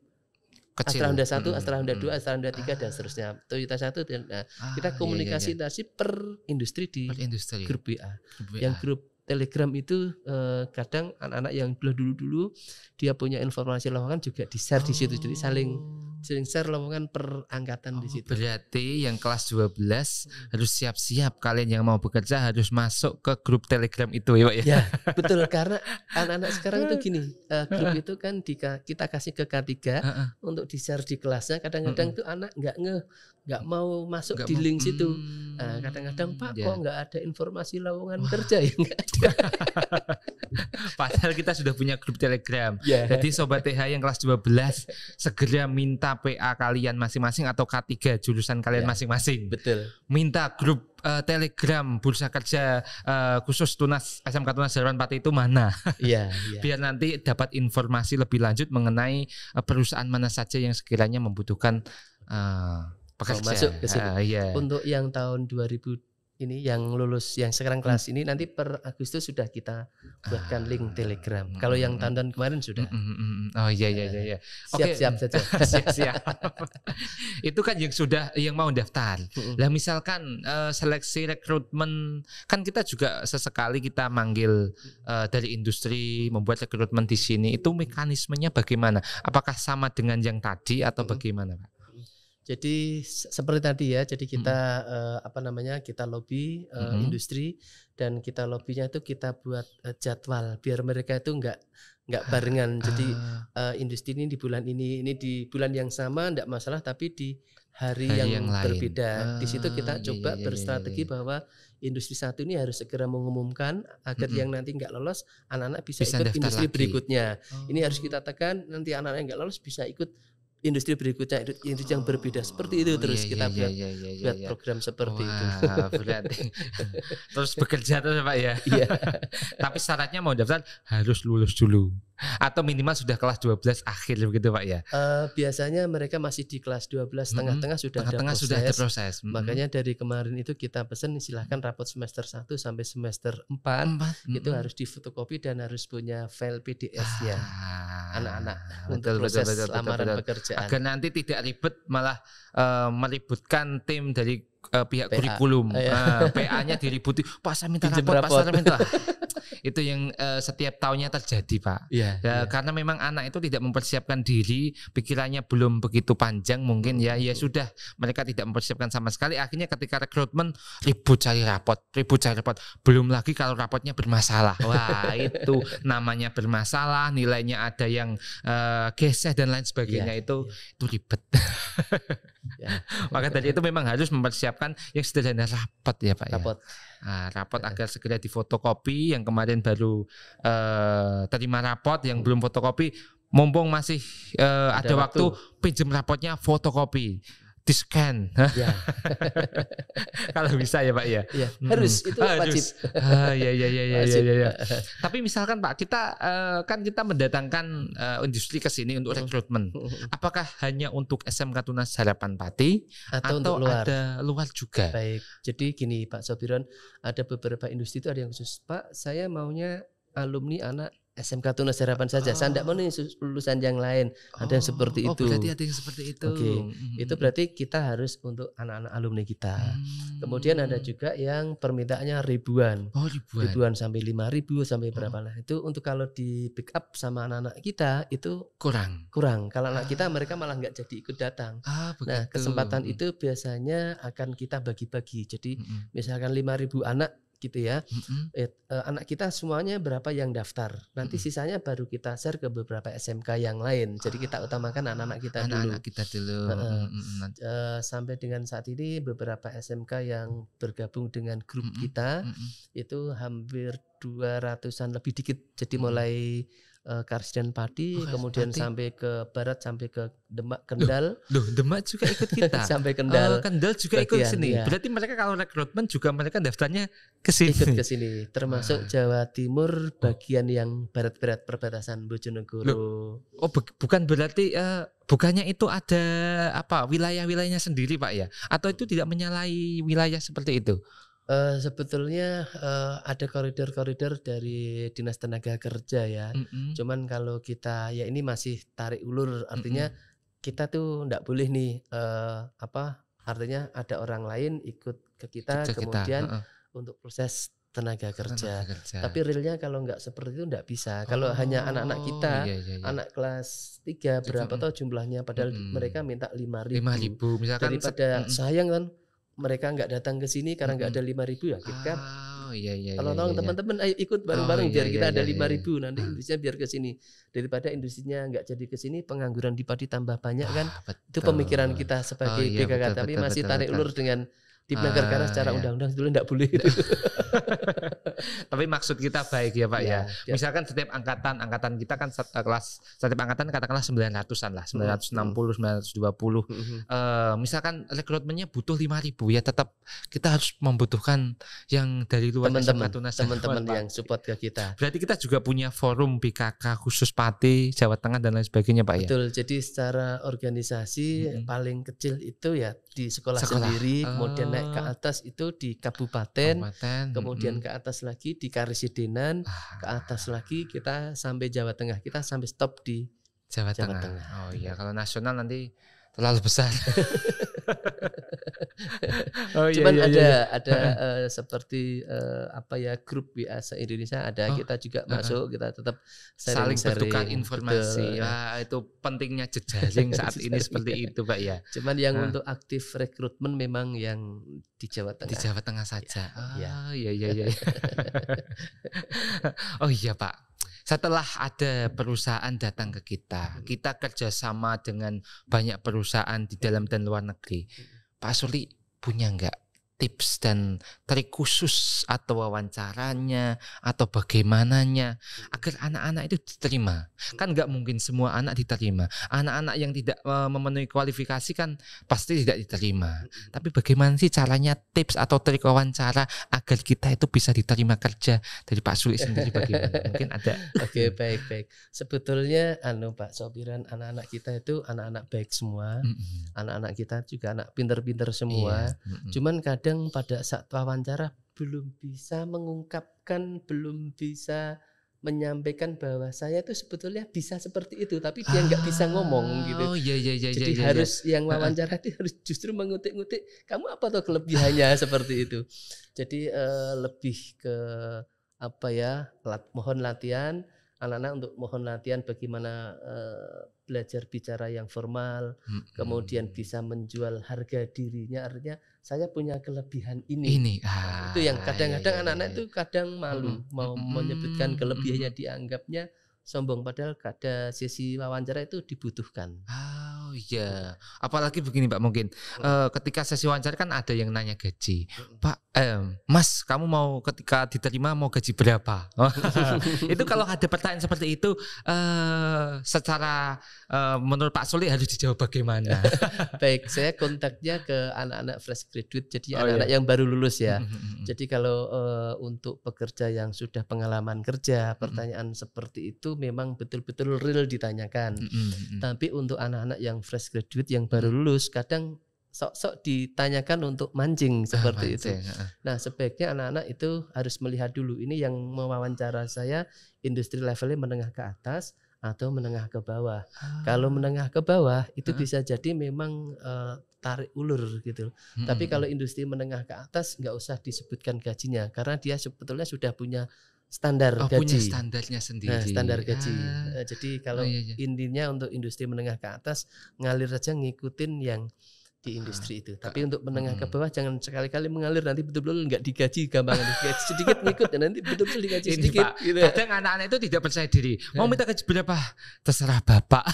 kecil. Astra Honda 1, hmm. Astra Honda 2, Astra Honda 3 ah. dan seterusnya. Toyota 1 dan nah, ah, kita iya, iya, komunikasi iya, iya. per industri di per industri. grup WA. WA. Yang grup Telegram itu eh, kadang anak-anak yang dulu-dulu dia punya informasi lowongan juga di-share oh. di situ jadi saling oh sering share per perangkatan oh, di situ. Berarti yang kelas 12 hmm. harus siap-siap kalian yang mau bekerja harus masuk ke grup Telegram itu ya, Pak ya. ya betul karena anak-anak sekarang itu gini, uh, grup itu kan di, kita kasih ke K3 uh -uh. untuk di-share di kelasnya. Kadang-kadang tuh anak nggak nge nggak mau masuk gak di link situ. kadang hmm. nah, kadang-kadang Pak ya. kok nggak ada informasi lowongan Wah. kerja ya nggak ada. Padahal kita sudah punya grup Telegram. Yeah. Jadi sobat TH yang kelas 12 segera minta KPA kalian masing-masing atau K3 jurusan kalian ya. masing-masing. Ya, betul. Minta grup uh, Telegram Bursa Kerja uh, khusus Tunas SMK Tunas Jalan Pati itu mana? Iya, ya. Biar nanti dapat informasi lebih lanjut mengenai uh, perusahaan mana saja yang sekiranya membutuhkan uh, pekerja. masuk ke sini. Uh, yeah. Iya. Untuk yang tahun 2000 ini yang lulus yang sekarang kelas hmm. ini nanti per Agustus sudah kita buatkan link ah. Telegram. Kalau yang hmm. tahun kemarin sudah. Hmm, oh iya iya iya iya. Siap-siap saja. Siap-siap. Itu kan yang sudah yang mau daftar. Lah misalkan uh, seleksi rekrutmen kan kita juga sesekali kita manggil uh, dari industri membuat rekrutmen di sini itu mekanismenya bagaimana? Apakah sama dengan yang tadi atau bagaimana, Pak? Jadi seperti tadi ya, jadi kita hmm. uh, apa namanya kita lobby uh, hmm. industri dan kita lobbynya itu kita buat uh, jadwal biar mereka itu enggak nggak ah, barengan. Jadi uh, industri ini di bulan ini, ini di bulan yang sama enggak masalah tapi di hari, hari yang, yang berbeda. Uh, di situ kita ah, iya, coba iya, iya, berstrategi iya, iya. bahwa industri satu ini harus segera mengumumkan agar mm -hmm. yang nanti nggak lolos anak-anak bisa, bisa ikut industri lagi. berikutnya. Oh. Ini harus oh. kita tekan nanti anak-anak yang nggak lolos bisa ikut industri berikutnya industri yang berbeda seperti itu oh, terus iya, kita iya, buat iya, iya, iya, buat iya. program seperti Wah, itu. berarti terus bekerja terus Pak ya. Iya. Tapi syaratnya mau daftar harus lulus dulu atau minimal sudah kelas 12 akhir begitu Pak ya. Uh, biasanya mereka masih di kelas 12 tengah-tengah sudah tengah -tengah ada proses. sudah ada proses. -hmm. Makanya dari kemarin itu kita pesan silahkan rapot semester 1 sampai semester 4 mm -hmm. itu harus difotokopi dan harus punya file pdf ya ah, anak-anak untuk proses betul, betul, lamaran betul, betul. pekerjaan. Agar nanti tidak ribet malah uh, meributkan tim dari uh, pihak PA. kurikulum. Iya. Ah, PA-nya diributi. Pak saya minta Pinjem rapot, Pak saya minta. itu yang uh, setiap tahunnya terjadi, Pak. Iya, ya, iya. karena memang anak itu tidak mempersiapkan diri, pikirannya belum begitu panjang mungkin ya. Ya sudah, mereka tidak mempersiapkan sama sekali. Akhirnya ketika rekrutmen ribut cari rapot, ribut cari rapot. Belum lagi kalau rapotnya bermasalah. Wah, itu namanya bermasalah, nilainya ada yang uh, geseh dan lain sebagainya iya, itu iya. itu ribet. Ya. Maka dari itu memang harus mempersiapkan yang sederhana rapat ya Pak ya. rapot. ya. Nah, rapot agar segera difotokopi yang kemarin baru eh, terima rapot yang belum fotokopi mumpung masih eh, ada, ada waktu, waktu pinjam rapotnya fotokopi di scan. Ya. Kalau bisa ya Pak ya. ya harus hmm. itu wajib. Ah, ya ya ya ya, ya, ya, ya. Tapi misalkan Pak kita uh, kan kita mendatangkan uh, industri ke sini untuk rekrutmen. Apakah hanya untuk SMK Tunas Harapan Pati atau, atau luar? ada luar juga? Baik. Jadi gini Pak Sobiron, ada beberapa industri itu ada yang khusus Pak. Saya maunya alumni anak SMK Tuna Harapan saja. Oh. Saya tidak lulusan yang lain. Oh. Ada yang seperti oh, oh, itu. Oh, berarti ada yang seperti itu. Oke. Okay. Hmm. Itu berarti kita harus untuk anak-anak alumni kita. Hmm. Kemudian ada juga yang permintaannya ribuan. Oh, ribuan. Ribuan sampai lima ribu sampai oh. berapa lah. Oh. Itu untuk kalau di pick up sama anak-anak kita itu kurang. Kurang. Kalau ah. anak kita ah. mereka malah nggak jadi ikut datang. Ah, Nah, kesempatan hmm. itu biasanya akan kita bagi-bagi. Jadi hmm. misalkan lima ribu anak gitu ya. Mm-hmm. Eh, anak kita semuanya berapa yang daftar. Nanti mm-hmm. sisanya baru kita share ke beberapa SMK yang lain. Jadi kita ah, utamakan anak-anak kita anak-anak dulu. kita dulu. Uh, mm-hmm. uh, sampai dengan saat ini beberapa SMK yang bergabung dengan grup mm-hmm. kita mm-hmm. itu hampir 200-an lebih dikit. Jadi mm-hmm. mulai uh, eh, Karsiden Pati, oh, kemudian Pati. sampai ke barat sampai ke Demak Kendal. Duh, duh Demak juga ikut kita. sampai Kendal. Uh, Kendal juga bagian, ikut sini. Ya. Berarti mereka kalau rekrutmen juga mereka daftarnya ke sini. Ikut ke sini, termasuk Jawa Timur oh. bagian yang barat-barat perbatasan Bojonegoro. Oh, bu bukan berarti uh, bukannya itu ada apa wilayah-wilayahnya sendiri, Pak ya? Atau itu tidak menyalahi wilayah seperti itu? Uh, sebetulnya uh, ada koridor-koridor dari dinas tenaga kerja ya. Mm-hmm. Cuman kalau kita ya ini masih tarik ulur, artinya mm-hmm. kita tuh nggak boleh nih uh, apa? Artinya ada orang lain ikut ke kita, ke kemudian kita. Uh-uh. untuk proses tenaga kerja. tenaga kerja. Tapi realnya kalau nggak seperti itu nggak bisa. Kalau oh, hanya anak-anak kita, iya, iya, iya. anak kelas tiga berapa mm-hmm. tahu jumlahnya? Padahal mm-hmm. mereka minta lima ribu. Lima ribu misalkan. Daripada mm sayang kan mereka nggak datang ke sini karena nggak hmm. ada lima ribu ya kita oh, ah, iya, iya, kalau iya, tolong iya, iya. teman-teman ayo ikut oh, bareng-bareng oh, biar iya, kita iya, ada lima iya, ribu nanti mm. industrinya biar ke sini daripada industrinya nggak jadi ke sini pengangguran di padi tambah banyak kan betul. itu pemikiran kita sebagai oh, iya, BKK betul, tapi betul, masih betul, tarik betul. ulur dengan di ah, karena secara undang iya. undang-undang dulu tidak boleh. Tapi maksud kita baik ya Pak ya. ya. Misalkan setiap angkatan, angkatan kita kan uh, kelas setiap angkatan katakanlah 900-an lah, 960, hmm. 920. Hmm. Uh, misalkan rekrutmennya butuh 5000 ya tetap kita harus membutuhkan yang dari luar teman-teman teman-teman yang support ke kita. Berarti kita juga punya forum PKK khusus Pati, Jawa Tengah dan lain sebagainya Pak Betul, ya. Betul. Jadi secara organisasi hmm. hmm. paling kecil itu ya di sekolah, sekolah. sendiri, oh. kemudian naik ke oh. atas itu di kabupaten, kabupaten. kemudian -hmm. ke atas lagi di Karesidenan, ah. ke atas lagi kita sampai Jawa Tengah, kita sampai stop di Jawa, Jawa Tengah. Tengah. Oh iya, kalau nasional nanti terlalu besar. oh, iya, Cuman iya, ada iya. iya. ada uh, seperti uh, apa ya grup biasa e Indonesia ada oh, kita juga uh, masuk kita tetap sharing, saling bertukar informasi. Betul. Ya, itu pentingnya jejaring saat ini seperti itu, Pak ya. Cuman yang uh. untuk aktif rekrutmen memang yang di Jawa Tengah. Di Jawa Tengah saja. Ya, oh, ya. Ah, iya iya iya. oh iya, Pak setelah ada perusahaan datang ke kita, hmm. kita kerjasama dengan banyak perusahaan di dalam dan luar negeri. Pak Suli punya enggak tips dan trik khusus atau wawancaranya atau bagaimananya agar anak-anak itu diterima kan nggak mungkin semua anak diterima anak-anak yang tidak e, memenuhi kualifikasi kan pasti tidak diterima tapi bagaimana sih caranya tips atau trik wawancara agar kita itu bisa diterima kerja dari Pak Sulis sendiri bagaimana mungkin ada oke baik baik sebetulnya anu Pak Sobiran anak-anak kita itu anak-anak baik semua anak-anak kita juga anak pinter-pinter semua iya, cuman kadang kadang pada saat wawancara belum bisa mengungkapkan, belum bisa menyampaikan bahwa saya itu sebetulnya bisa seperti itu, tapi dia nggak ah, bisa ngomong gitu. Oh iya iya iya. Jadi iya, iya, iya. harus iya. yang wawancara itu harus justru mengutik-ngutik. Kamu apa tuh kelebihannya seperti itu. Jadi uh, lebih ke apa ya? Lat, mohon latihan anak-anak untuk mohon latihan bagaimana uh, belajar bicara yang formal, hmm. kemudian bisa menjual harga dirinya, artinya saya punya kelebihan ini. Ini. Ah, itu yang ah, kadang-kadang iya, iya, anak-anak iya. itu kadang malu hmm. mau hmm. menyebutkan kelebihannya dianggapnya sombong padahal pada sesi wawancara itu dibutuhkan. Ah iya, apalagi begini Pak mungkin uh, ketika sesi wawancara kan ada yang nanya gaji, hmm. Pak, eh, Mas, kamu mau ketika diterima mau gaji berapa? Oh, itu kalau ada pertanyaan seperti itu, uh, secara uh, menurut Pak Soli harus dijawab bagaimana? Baik, saya kontaknya ke anak-anak fresh graduate, jadi oh, anak-anak oh, iya. yang baru lulus ya. Hmm, jadi kalau uh, untuk pekerja yang sudah pengalaman kerja, pertanyaan seperti itu memang betul-betul real ditanyakan. Tapi untuk anak-anak yang fresh graduate yang baru hmm. lulus kadang sok-sok ditanyakan untuk mancing ah, seperti mancing. itu. Nah, sebaiknya anak-anak itu harus melihat dulu ini yang mewawancara saya industri levelnya menengah ke atas atau menengah ke bawah. Ah. Kalau menengah ke bawah itu ah. bisa jadi memang uh, tarik ulur gitu. Hmm. Tapi kalau industri menengah ke atas nggak usah disebutkan gajinya karena dia sebetulnya sudah punya standar oh, gaji. punya standarnya sendiri. Nah, standar gaji. Ah. Eh, jadi kalau oh, iya, iya. intinya untuk industri menengah ke atas ngalir saja ngikutin yang di industri itu. Tapi untuk menengah ke bawah jangan sekali-kali mengalir nanti betul-betul nggak digaji gampang digaji sedikit ngikut dan nanti betul-betul digaji Ini, sedikit. Pak, gitu. Kadang anak-anak itu tidak percaya diri. Mau minta gaji berapa? Terserah bapak.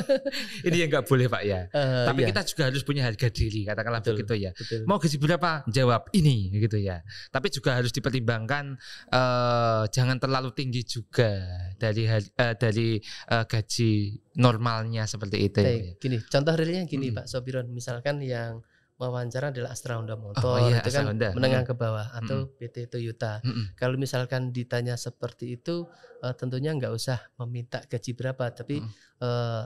Ini yang nggak boleh pak ya. Uh, Tapi iya. kita juga harus punya harga diri katakanlah betul, begitu ya. Betul. Mau gaji berapa? Jawab ini gitu ya. Tapi juga harus dipertimbangkan uh, jangan terlalu tinggi juga dari uh, dari uh, gaji normalnya seperti itu. Ya, Baik, ya. gini, contoh realnya gini hmm. Pak Sobiron, misalkan yang wawancara adalah Astra Honda Motor oh, iya, itu kan Astra kan Honda. menengah hmm. ke bawah hmm. atau PT Toyota. Hmm. Kalau misalkan ditanya seperti itu uh, tentunya nggak usah meminta gaji berapa tapi hmm. Uh,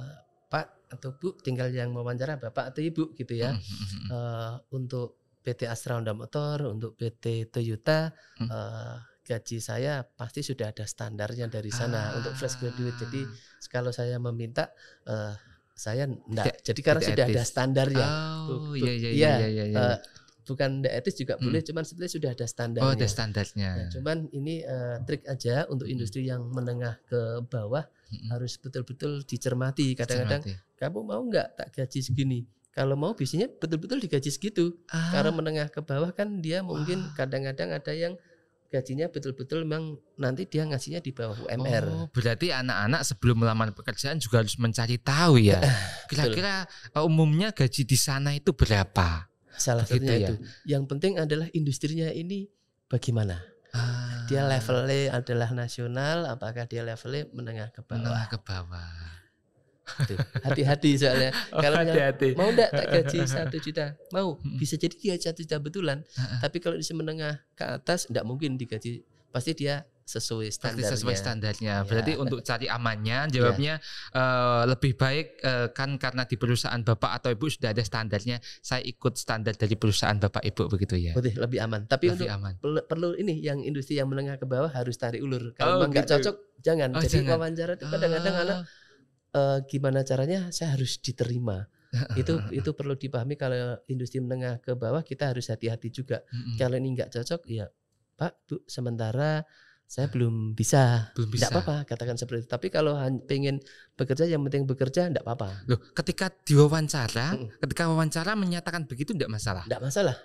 Pak atau Bu tinggal yang wawancara Bapak atau Ibu gitu ya. hmm. Uh, untuk PT Astra Honda Motor, untuk PT Toyota Hmm. Uh, gaji saya pasti sudah ada standarnya dari sana ah. untuk fresh graduate. Jadi ah. kalau saya meminta uh, saya enggak. Jadi karena sudah etis. ada standarnya. Oh, iya iya iya iya. Ya, ya. Uh, bukan tidak etis juga hmm. boleh, cuman sebetulnya sudah ada oh, standarnya. Oh, ada standarnya. Nah, cuman ini uh, trik aja untuk hmm. industri yang menengah ke bawah hmm. harus betul-betul dicermati. Kadang-kadang kamu mau nggak tak gaji segini? Kalau mau bisnisnya betul-betul digaji segitu. Ah. Karena menengah ke bawah kan dia mungkin kadang-kadang ada yang gajinya betul-betul memang nanti dia ngasihnya di bawah UMR. Oh, berarti anak-anak sebelum melamar pekerjaan juga harus mencari tahu ya. Eh, kira-kira eh, umumnya gaji di sana itu berapa? Salah satunya ya? itu. Yang penting adalah industrinya ini bagaimana. Ah. Dia levelnya adalah nasional, apakah dia levelnya menengah ke bawah? Menengah ke bawah. Hati-hati soalnya. Oh, hati-hati. mau enggak tak gaji satu juta? Mau. Bisa jadi dia satu juta betulan. Tapi kalau di menengah ke atas enggak mungkin digaji. Pasti dia sesuai standarnya. Pasti sesuai standarnya. Ya. Berarti ya. untuk cari amannya, ya. jawabnya ya. uh, lebih baik uh, kan karena di perusahaan bapak atau ibu sudah ada standarnya, saya ikut standar dari perusahaan bapak ibu begitu ya. Betul, lebih aman. Tapi lebih untuk aman. Perlu, perlu ini yang industri yang menengah ke bawah harus tarik ulur. Kalau oh, enggak gitu. cocok jangan. Oh, Jadi jangan. wawancara itu kadang-kadang ah. anak uh, gimana caranya saya harus diterima itu itu perlu dipahami kalau industri menengah ke bawah kita harus hati-hati juga mm-hmm. kalau ini nggak cocok ya pak tuh sementara saya ah. belum bisa belum bisa tidak apa-apa katakan seperti itu tapi kalau pengen bekerja yang penting bekerja tidak apa-apa loh ketika diwawancara hmm ketika wawancara menyatakan begitu tidak masalah tidak masalah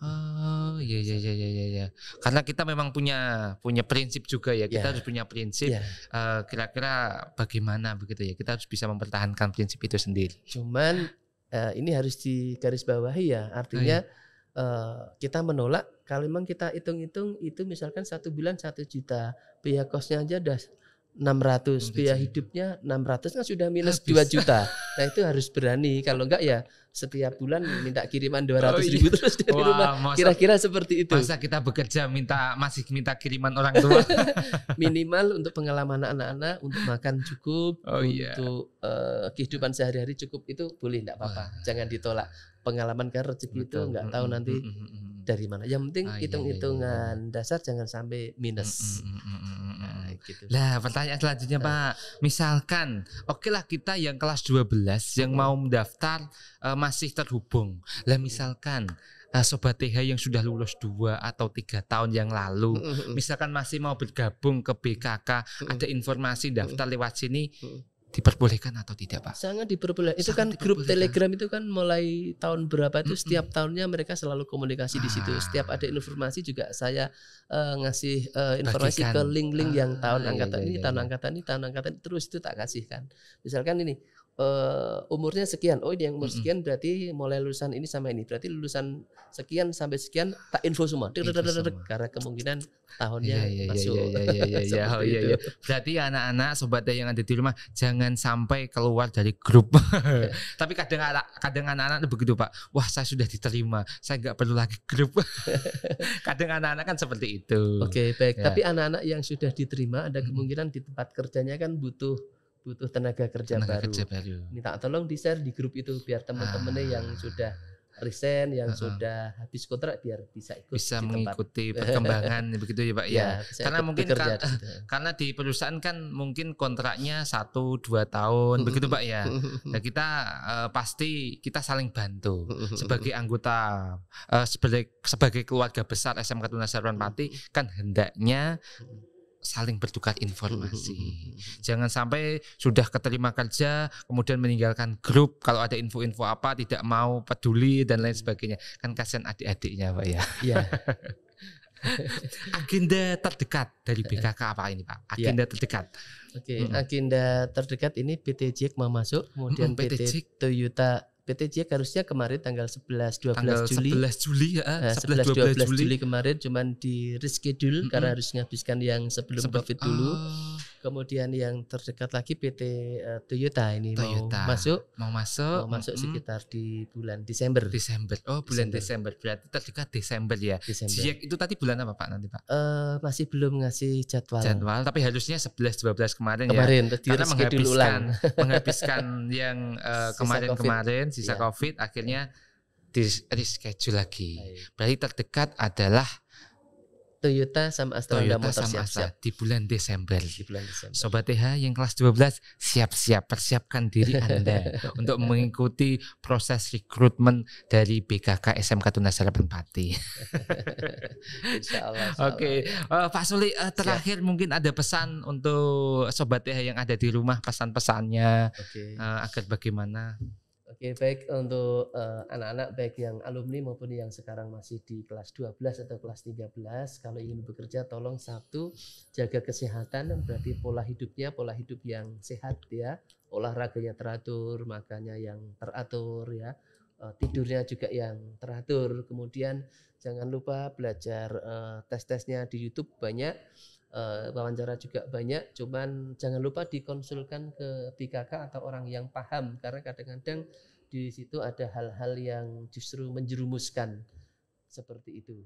Oh iya iya, iya iya iya iya. Karena kita memang punya punya prinsip juga ya. Kita yeah. harus punya prinsip. Yeah. Iya. Uh, kira-kira bagaimana begitu ya? Kita harus bisa mempertahankan prinsip itu sendiri. Cuman uh, ini harus digarisbawahi ya. Artinya oh, iya. uh, kita menolak. Kalau memang kita hitung-hitung itu misalkan satu bulan satu juta, biaya kosnya aja udah 600 biaya hidupnya 600 kan sudah minus dua juta. Nah itu harus berani kalau enggak ya setiap bulan minta kiriman 200 oh, iya. ribu terus dari Wah, rumah. Kira-kira seperti itu. Masa kita bekerja minta masih minta kiriman orang tua. Minimal untuk pengalaman anak-anak untuk makan cukup, oh, iya. untuk uh, kehidupan sehari-hari cukup itu boleh enggak apa-apa. Jangan ditolak. Pengalaman kan rezeki itu enggak tahu nanti mm -hmm. dari mana. Yang penting hitung-hitungan ah, iya, iya. iya. dasar jangan sampai minus. Mm -hmm gitu. Lah, pertanyaan selanjutnya, uh. Pak. Misalkan, oke okay lah kita yang kelas 12 yang iya. mau mendaftar uh, masih terhubung. Lah iya. misalkan uh, sobat TH yang sudah lulus dua atau tiga tahun yang lalu, misalkan masih mau bergabung ke BKK, ada informasi daftar lewat sini, diperbolehkan atau tidak pak? Sangat diperbolehkan. Itu Sangat kan grup Telegram itu kan mulai tahun berapa itu mm -hmm. setiap tahunnya mereka selalu komunikasi ah. di situ. Ah. Setiap ada informasi juga saya uh, ngasih uh, informasi Bagikan. ke link-link ah. yang tahun ah, angkatan iya, iya, ini, tahun iya. angkatan ini, tahun angkatan ini terus itu tak kan Misalkan ini uh, umurnya sekian. Oh, ini yang umur sekian berarti mulai lulusan ini sama ini. Berarti lulusan sekian sampai sekian tak info semua. Karena kemungkinan tahunnya masih iya, iya, iya, masuk. Iya oh, iya Berarti anak-anak sobat yang ada di rumah jangan sampai keluar dari grup. Tapi kadang kadang anak-anak begitu, Pak. Wah, saya sudah diterima. Saya nggak perlu lagi grup. kadang anak-anak kan seperti itu. Oke, okay, baik. Ya. Tapi anak-anak yang sudah diterima ada kemungkinan di tempat kerjanya kan butuh butuh tenaga kerja tenaga baru. Kerja baru. Minta tolong di share di grup itu biar teman-temannya ah. yang sudah resign yang uh -huh. sudah habis kontrak biar bisa ikut bisa mengikuti tempat. perkembangan begitu ya Pak ya. ya karena mungkin kan, gitu. karena di perusahaan kan mungkin kontraknya satu dua tahun begitu Pak ya. Nah kita uh, pasti kita saling bantu sebagai anggota uh, sebagai sebagai keluarga besar SMK Tunas Pati hmm. kan hendaknya hmm saling bertukar informasi. Hmm, hmm, hmm, Jangan sampai sudah keterima kerja kemudian meninggalkan grup kalau ada info-info apa tidak mau peduli dan lain sebagainya. Kan kasihan adik-adiknya, Pak ya. Iya. agenda terdekat dari BKK apa ini, Pak? Iya. Agenda ya. terdekat. Oke, okay, hmm. agenda terdekat ini PT Jek mau masuk, kemudian hmm, PT, PT Toyota PT Jack harusnya kemarin tanggal 11 12 tanggal Juli. 11 Juli ya. Nah, 11 12, 12 Juli. Juli kemarin cuman di reschedule mm -hmm. karena harus menghabiskan yang sebelum Sebe Covid dulu. Uh. Kemudian yang terdekat lagi PT uh, eh, Toyota ini Toyota. mau masuk, mau masuk, mau masuk mm -hmm. sekitar di bulan Desember. Desember. Oh, bulan Desember. Desember. Berarti terdekat Desember ya. Desember. Jijak itu tadi bulan apa Pak nanti Pak? Uh, masih belum ngasih jadwal. Jadwal, tapi harusnya 11 12 kemarin, kemarin ya. Kemarin karena menghabiskan menghabiskan yang eh, kemarin-kemarin uh, sisa, COVID. sisa Covid akhirnya iya. di reschedule lagi. Berarti terdekat adalah Toyota sama Astra Honda Motor siap-siap di bulan Desember. Di bulan Desember. Sobat TH yang kelas 12 siap-siap persiapkan diri Anda untuk mengikuti proses rekrutmen dari BKK SMK Tunas Harapan Pati. Oke, okay. uh, eh, Pak Suli uh, terakhir siap. mungkin ada pesan untuk sobat TH yang ada di rumah pesan-pesannya okay. uh, eh, agar bagaimana Oke, baik untuk eh, anak-anak uh, baik yang alumni maupun yang sekarang masih di kelas 12 atau kelas 13, kalau ingin bekerja tolong satu jaga kesehatan berarti pola hidupnya pola hidup yang sehat ya, olahraganya teratur, makannya yang teratur ya. Eh, tidurnya juga yang teratur. Kemudian jangan lupa belajar uh, tes-tesnya di YouTube banyak Eh, wawancara juga banyak cuman jangan lupa dikonsulkan ke PKK atau orang yang paham karena kadang-kadang di situ ada hal-hal yang justru menjerumuskan seperti itu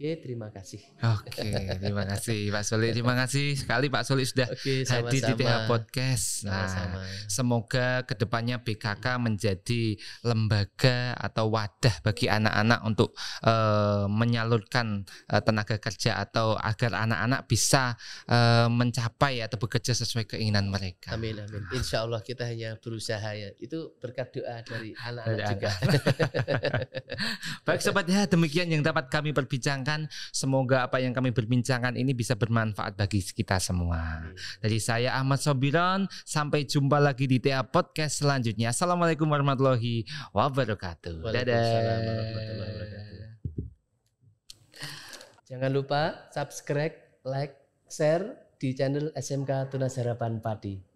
Oke, terima kasih. Oke, terima kasih Pak Soli Terima kasih sekali Pak Soli sudah okay, hadir di TH Podcast. Nah, sama -sama. semoga kedepannya BKK menjadi lembaga atau wadah bagi anak-anak untuk uh, menyalurkan uh, tenaga kerja atau agar anak-anak bisa uh, mencapai atau bekerja sesuai keinginan mereka. Amin, amin. Nah. Insya Allah kita hanya berusaha ya. Itu berkat doa dari anak-anak juga. Baik sobat ya, demikian yang dapat kami perbincangkan bincangkan. Semoga apa yang kami berbincangkan ini bisa bermanfaat bagi kita semua. Dari saya Ahmad Sobiron, sampai jumpa lagi di TA Podcast selanjutnya. Assalamualaikum warahmatullahi wabarakatuh. Dadah. Jangan lupa subscribe, like, share di channel SMK Tunas Harapan Padi.